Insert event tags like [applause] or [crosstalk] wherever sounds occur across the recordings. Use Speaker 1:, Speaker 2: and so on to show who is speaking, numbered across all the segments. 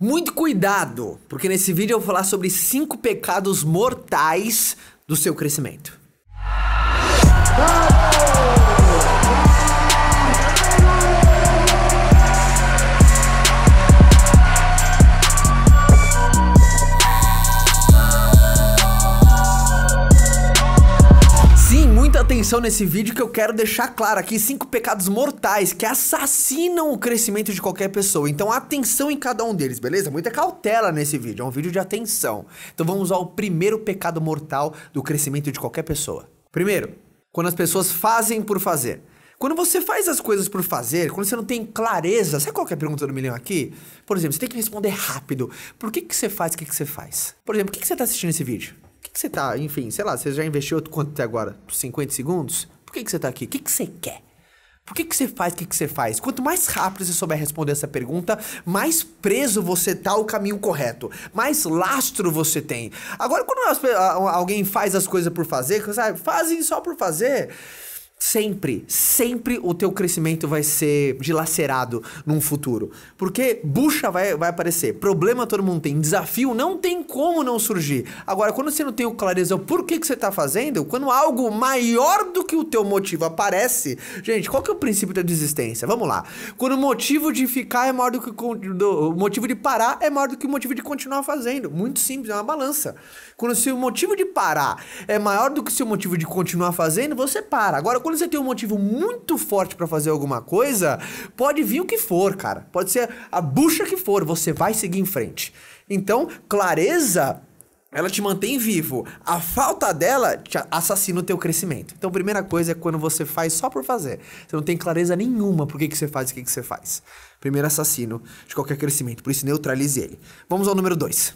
Speaker 1: Muito cuidado, porque nesse vídeo eu vou falar sobre cinco pecados mortais do seu crescimento. Ah! atenção nesse vídeo que eu quero deixar claro aqui cinco pecados mortais que assassinam o crescimento de qualquer pessoa. Então atenção em cada um deles, beleza? Muita cautela nesse vídeo, é um vídeo de atenção. Então vamos ao primeiro pecado mortal do crescimento de qualquer pessoa. Primeiro, quando as pessoas fazem por fazer. Quando você faz as coisas por fazer, quando você não tem clareza, sabe qual é a pergunta do milhão aqui? Por exemplo, você tem que responder rápido. Por que, que você faz o que, que você faz? Por exemplo, por que, que você está assistindo esse vídeo? que, que você tá, enfim, sei lá, você já investiu quanto até agora? 50 segundos? Por que, que você tá aqui? O que, que você quer? Por que, que você faz o que, que você faz? Quanto mais rápido você souber responder essa pergunta, mais preso você tá ao caminho correto, mais lastro você tem. Agora, quando alguém faz as coisas por fazer, sabe, fazem só por fazer. Sempre, sempre o teu crescimento vai ser dilacerado num futuro. Porque bucha vai, vai aparecer, problema todo mundo tem, desafio não tem como não surgir. Agora, quando você não tem clareza por que, que você está fazendo, quando algo maior do que o teu motivo aparece... Gente, qual que é o princípio da desistência? Vamos lá. Quando o motivo de ficar é maior do que... o motivo de parar é maior do que o motivo de continuar fazendo. Muito simples, é uma balança. Quando o seu motivo de parar é maior do que o seu motivo de continuar fazendo, você para. Agora, quando você tem um motivo muito forte para fazer alguma coisa, pode vir o que for, cara. Pode ser a bucha que for, você vai seguir em frente. Então, clareza ela te mantém vivo. A falta dela te assassina o teu crescimento. Então, primeira coisa é quando você faz só por fazer. Você não tem clareza nenhuma por que, que você faz e o que, que você faz. Primeiro assassino de qualquer crescimento. Por isso, neutralize ele. Vamos ao número 2.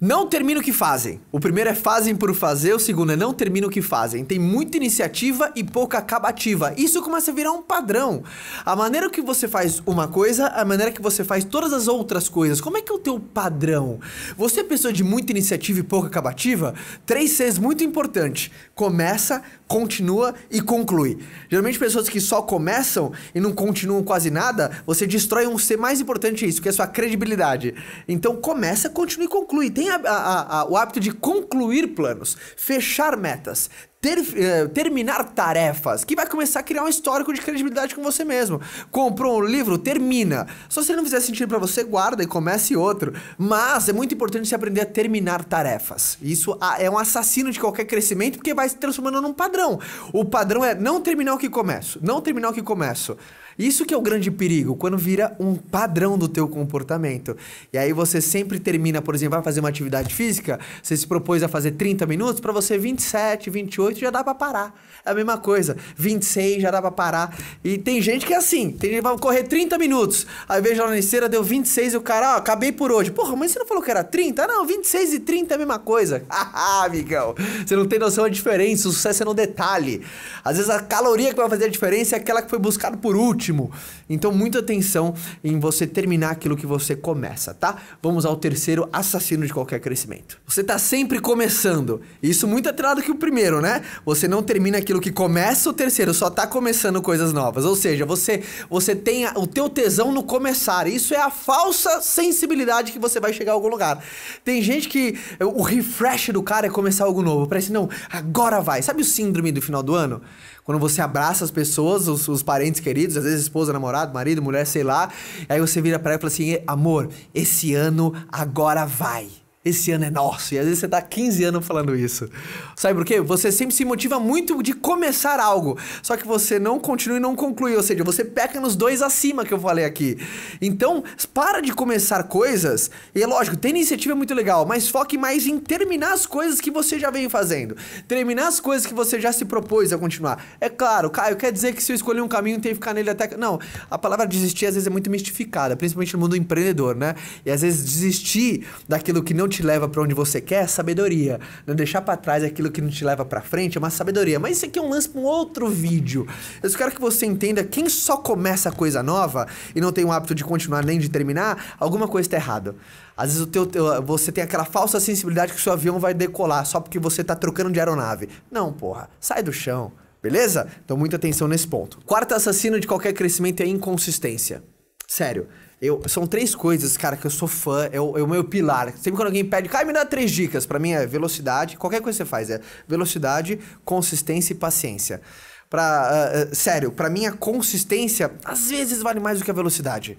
Speaker 1: Não termina o que fazem. O primeiro é fazem por fazer, o segundo é não termina o que fazem. Tem muita iniciativa e pouca acabativa. Isso começa a virar um padrão. A maneira que você faz uma coisa, a maneira que você faz todas as outras coisas. Como é que é o teu padrão? Você é pessoa de muita iniciativa e pouca acabativa? Três Cs muito importante. Começa, continua e conclui. Geralmente pessoas que só começam e não continuam quase nada, você destrói um C mais importante é isso, que é a sua credibilidade. Então começa, continua e conclui. Tem a, a, a, o hábito de concluir planos, fechar metas, ter, uh, terminar tarefas, que vai começar a criar um histórico de credibilidade com você mesmo. Comprou um livro, termina. Só se ele não fizer sentido para você, guarda e comece outro. Mas é muito importante você aprender a terminar tarefas. Isso é um assassino de qualquer crescimento porque vai se transformando num padrão. O padrão é não terminar o que começo, não terminar o que começo. Isso que é o grande perigo, quando vira um padrão do teu comportamento. E aí você sempre termina, por exemplo, vai fazer uma atividade física, você se propôs a fazer 30 minutos, para você 27, 28 já dá para parar. É a mesma coisa. 26 já dá para parar. E tem gente que é assim, tem gente que vai correr 30 minutos. Aí vejo lá na esteira, deu 26 e o cara, ó, acabei por hoje. Porra, mas você não falou que era 30? Não, 26 e 30 é a mesma coisa. Haha, [laughs] amigão. Você não tem noção da diferença, o sucesso é no detalhe. Às vezes a caloria que vai fazer a diferença é aquela que foi buscada por último. Então, muita atenção em você terminar aquilo que você começa, tá? Vamos ao terceiro assassino de qualquer crescimento. Você tá sempre começando. Isso muito atrelado que o primeiro, né? Você não termina aquilo que começa o terceiro, só tá começando coisas novas. Ou seja, você você tem a, o teu tesão no começar. Isso é a falsa sensibilidade que você vai chegar a algum lugar. Tem gente que o refresh do cara é começar algo novo. Parece não, agora vai. Sabe o síndrome do final do ano? Quando você abraça as pessoas, os, os parentes queridos, às vezes esposa, namorado, marido, mulher, sei lá, aí você vira para ela e fala assim: "Amor, esse ano agora vai." esse ano é nosso. E às vezes você tá 15 anos falando isso. Sabe por quê? Você sempre se motiva muito de começar algo, só que você não continua e não conclui, ou seja, você peca nos dois acima que eu falei aqui. Então, para de começar coisas, e é lógico, ter iniciativa é muito legal, mas foque mais em terminar as coisas que você já vem fazendo, terminar as coisas que você já se propôs a continuar. É claro, Caio, quer dizer que se eu escolher um caminho, tem que ficar nele até. Não, a palavra desistir às vezes é muito mistificada, principalmente no mundo empreendedor, né? E às vezes desistir daquilo que não te te leva para onde você quer é sabedoria. não Deixar para trás aquilo que não te leva para frente é uma sabedoria. Mas isso aqui é um lance para um outro vídeo. Eu só quero que você entenda quem só começa coisa nova e não tem o hábito de continuar nem de terminar, alguma coisa está errada. Às vezes o teu, teu, você tem aquela falsa sensibilidade que o seu avião vai decolar só porque você está trocando de aeronave. Não, porra. Sai do chão. Beleza? Então muita atenção nesse ponto. Quarto assassino de qualquer crescimento é inconsistência. Sério. Eu, são três coisas, cara, que eu sou fã, é o, é meu pilar. Sempre quando alguém pede, cai, me dá três dicas. para mim é velocidade, qualquer coisa que você faz, é velocidade, consistência e paciência. Pra, uh, uh, sério, para mim a consistência às vezes vale mais do que a velocidade.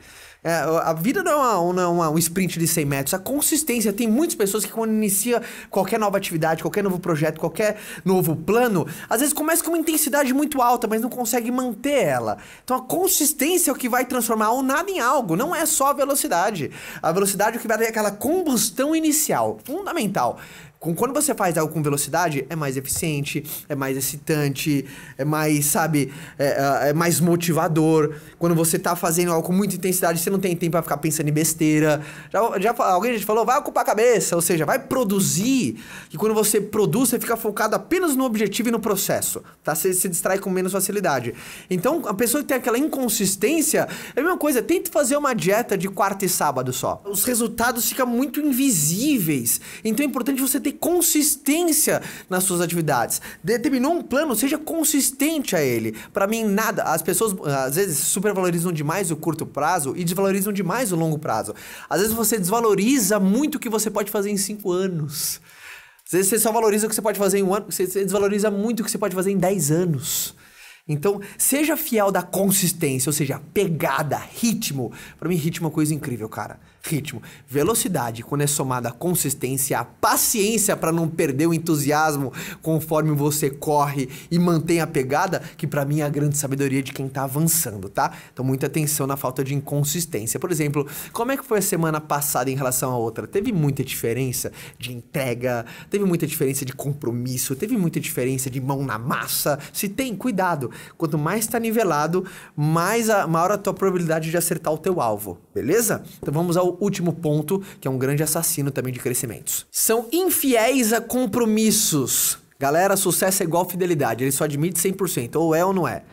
Speaker 1: É, a vida não é, uma, não é uma, um sprint de 100 metros, a consistência. Tem muitas pessoas que, quando inicia qualquer nova atividade, qualquer novo projeto, qualquer novo plano, às vezes começa com uma intensidade muito alta, mas não consegue manter ela. Então, a consistência é o que vai transformar o nada em algo, não é só a velocidade. A velocidade é o que vai dar aquela combustão inicial, fundamental. Quando você faz algo com velocidade, é mais eficiente, é mais excitante, é mais, sabe, é, é, é mais motivador. Quando você tá fazendo algo com muita intensidade, você não tem tempo para ficar pensando em besteira. Já, já alguém já falou, vai ocupar a cabeça, ou seja, vai produzir. E quando você produz, você fica focado apenas no objetivo e no processo, tá? Você se distrai com menos facilidade. Então, a pessoa que tem aquela inconsistência, é a mesma coisa, tenta fazer uma dieta de quarta e sábado só. Os resultados ficam muito invisíveis. Então é importante você ter consistência nas suas atividades. Determinou um plano, seja consistente a ele. Para mim, nada. As pessoas às vezes supervalorizam demais o curto prazo e desvalorizam demais o longo prazo. Às vezes você desvaloriza muito o que você pode fazer em cinco anos. Às vezes você só valoriza o que você pode fazer em um ano, você desvaloriza muito o que você pode fazer em 10 anos. Então, seja fiel da consistência, ou seja, pegada, ritmo. Para mim, ritmo é uma coisa incrível, cara. Ritmo, velocidade, quando é somada a consistência, a paciência para não perder o entusiasmo conforme você corre e mantém a pegada, que para mim é a grande sabedoria de quem tá avançando, tá? Então, muita atenção na falta de inconsistência. Por exemplo, como é que foi a semana passada em relação à outra? Teve muita diferença de entrega, teve muita diferença de compromisso, teve muita diferença de mão na massa. Se tem, cuidado. Quanto mais está nivelado, mais a, maior a tua probabilidade de acertar o teu alvo, beleza? Então vamos ao último ponto, que é um grande assassino também de crescimentos. São infiéis a compromissos. Galera, sucesso é igual fidelidade, ele só admite 100%, ou é ou não é.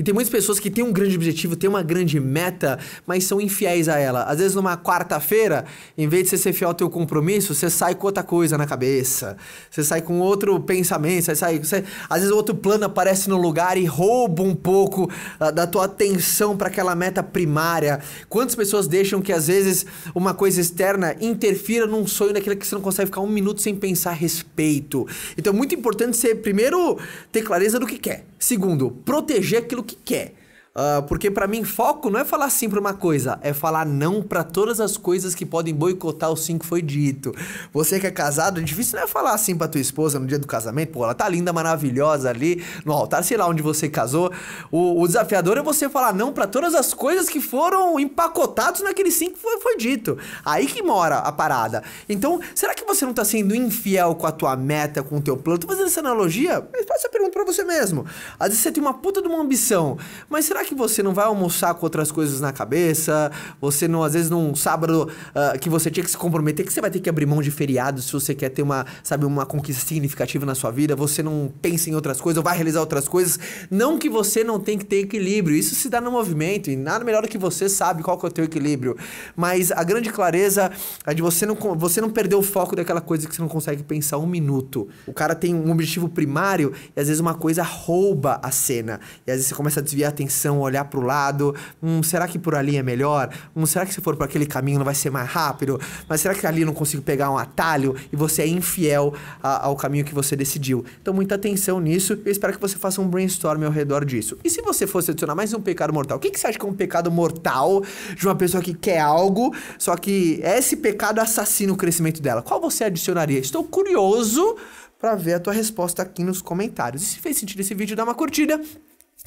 Speaker 1: E tem muitas pessoas que têm um grande objetivo, têm uma grande meta, mas são infiéis a ela. Às vezes, numa quarta-feira, em vez de você ser fiel ao teu compromisso, você sai com outra coisa na cabeça. Você sai com outro pensamento, você sai... Você... Às vezes, outro plano aparece no lugar e rouba um pouco uh, da tua atenção para aquela meta primária. Quantas pessoas deixam que, às vezes, uma coisa externa interfira num sonho daquilo que você não consegue ficar um minuto sem pensar a respeito? Então, é muito importante você, primeiro, ter clareza do que quer. Segundo, proteger aquilo que quer. Ah, porque para mim, foco não é falar sim para uma coisa, é falar não para todas as coisas que podem boicotar o sim que foi dito. Você que é casado, é difícil não é falar sim para tua esposa no dia do casamento, pô, ela tá linda, maravilhosa ali no altar, sei lá onde você casou. O, o desafiador é você falar não para todas as coisas que foram empacotados naquele sim que foi, foi dito. Aí que mora a parada. Então, será que você não tá sendo infiel com a tua meta, com o teu plano? Tô fazendo essa analogia, mas faça a pergunta para você mesmo. Às vezes você tem uma puta de uma ambição, mas será que que você não vai almoçar com outras coisas na cabeça? Você não, às vezes, num sábado uh, que você tinha que se comprometer, que você vai ter que abrir mão de feriado se você quer ter uma, sabe, uma conquista significativa na sua vida, você não pensa em outras coisas ou vai realizar outras coisas. Não que você não tem que ter equilíbrio. Isso se dá no movimento e nada melhor do que você sabe qual que é o teu equilíbrio. Mas a grande clareza é de você não, você não perder o foco daquela coisa que você não consegue pensar um minuto. O cara tem um objetivo primário e às vezes uma coisa rouba a cena. E às vezes você começa a desviar a atenção direção, olhar para o lado. Hum, será que por ali é melhor? Hum, será que se for por aquele caminho não vai ser mais rápido? Mas será que ali não consigo pegar um atalho? E você é infiel a, ao caminho que você decidiu. Então, muita atenção nisso. Eu espero que você faça um brainstorm ao redor disso. E se você fosse adicionar mais um pecado mortal, o que, que você acha que é um pecado mortal de uma pessoa que quer algo, só que é esse pecado assassina o crescimento dela? Qual você adicionaria? Estou curioso para ver a tua resposta aqui nos comentários. E se fez sentido esse vídeo, dá uma curtida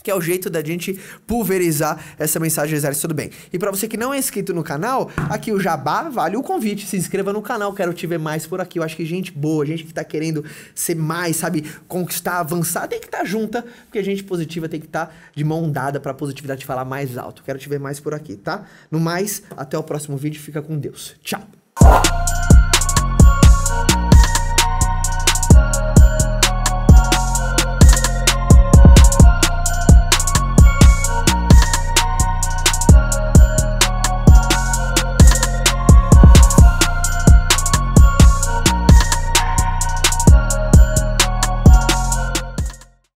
Speaker 1: que é o jeito da gente pulverizar essa mensagem do Exército Bem. E para você que não é inscrito no canal, aqui o Jabá vale o convite. Se inscreva no canal, quero te ver mais por aqui. Eu acho que gente boa, gente que tá querendo ser mais, sabe, conquistar, avançar, tem que estar tá junta, porque a gente positiva tem que estar tá de mão dada para positividade falar mais alto. Quero te ver mais por aqui, tá? No mais, até o próximo vídeo, fica com Deus. Tchau.